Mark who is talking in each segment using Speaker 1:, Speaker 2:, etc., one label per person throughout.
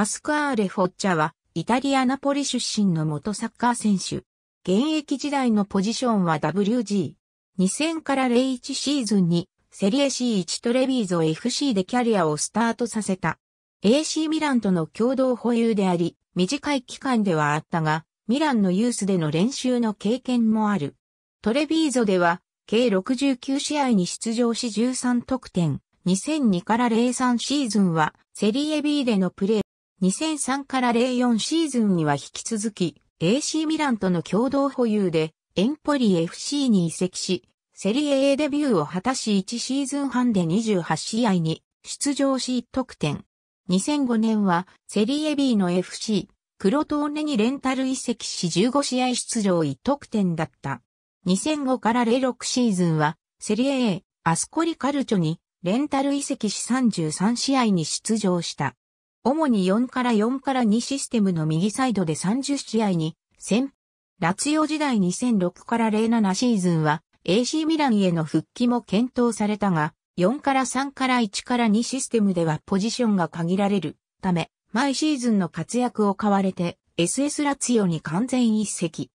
Speaker 1: パスクアーレ・フォッチャは、イタリア・ナポリ出身の元サッカー選手。現役時代のポジションは WG。2000から01シーズンに、セリエ C1 トレビーゾ FC でキャリアをスタートさせた。AC ミランとの共同保有であり、短い期間ではあったが、ミランのユースでの練習の経験もある。トレビーゾでは、計69試合に出場し13得点。2002から03シーズンは、セリエ B でのプレー2003から04シーズンには引き続き AC ミランとの共同保有でエンポリ FC に移籍し、セリエ A デビューを果たし1シーズン半で28試合に出場し1得点。2005年はセリエ B の FC、クロトーネにレンタル移籍し15試合出場1得点だった。2005から06シーズンはセリエ A、アスコリカルチョにレンタル移籍し33試合に出場した。主に4から4から2システムの右サイドで30試合に先ラツヨ時代2006から07シーズンは AC ミランへの復帰も検討されたが、4から3から1から2システムではポジションが限られるため、毎シーズンの活躍を買われて SS ラツヨに完全一席。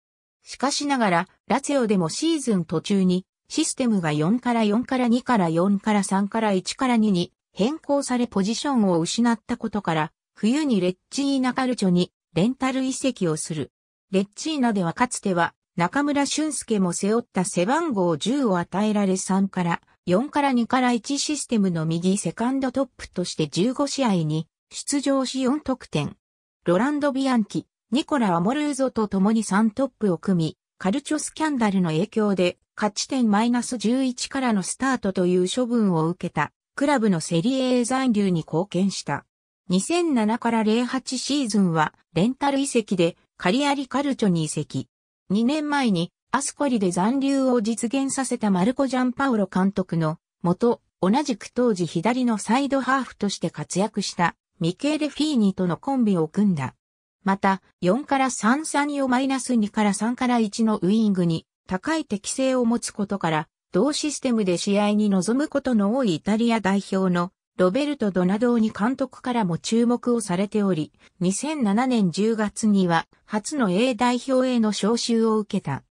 Speaker 1: しかしながら、ラツヨでもシーズン途中にシステムが4から4から2から4から3から1から2に変更されポジションを失ったことから、冬にレッチーナカルチョにレンタル移籍をする。レッチーナではかつては中村俊介も背負った背番号10を与えられ3から4から2から1システムの右セカンドトップとして15試合に出場し4得点。ロランド・ビアンキ、ニコラ・アモルーゾと共に3トップを組み、カルチョスキャンダルの影響で勝ち点マイナス11からのスタートという処分を受けたクラブのセリエ A 残留に貢献した。2007から08シーズンはレンタル移籍でカリアリカルチョに移籍。2年前にアスコリで残留を実現させたマルコ・ジャンパウロ監督の元、同じく当時左のサイドハーフとして活躍したミケーレ・フィーニとのコンビを組んだ。また、4から3、3をマイナス2から3から1のウイングに高い適性を持つことから同システムで試合に臨むことの多いイタリア代表のロベルト・ドナドーニ監督からも注目をされており、2007年10月には初の A 代表への招集を受けた。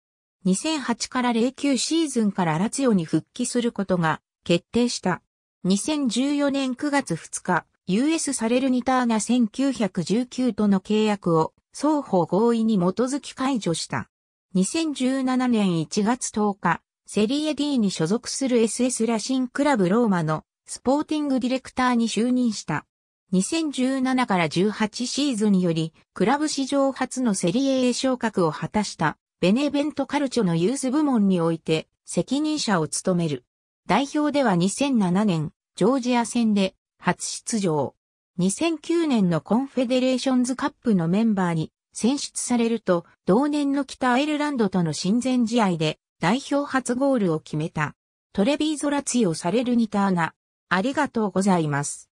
Speaker 1: 2008から09シーズンからラツヨに復帰することが決定した。2014年9月2日、US サレルニターナ1919との契約を双方合意に基づき解除した。2017年1月10日、セリエ D に所属する SS ラシンクラブローマのスポーティングディレクターに就任した。2017から18シーズンにより、クラブ史上初のセリエ A 昇格を果たした、ベネベントカルチョのユース部門において、責任者を務める。代表では2007年、ジョージア戦で、初出場。2009年のコンフェデレーションズカップのメンバーに選出されると、同年の北アイルランドとの親善試合で代表初ゴールを決めた。トレビーゾラツィオされるニターナ。ありがとうございます。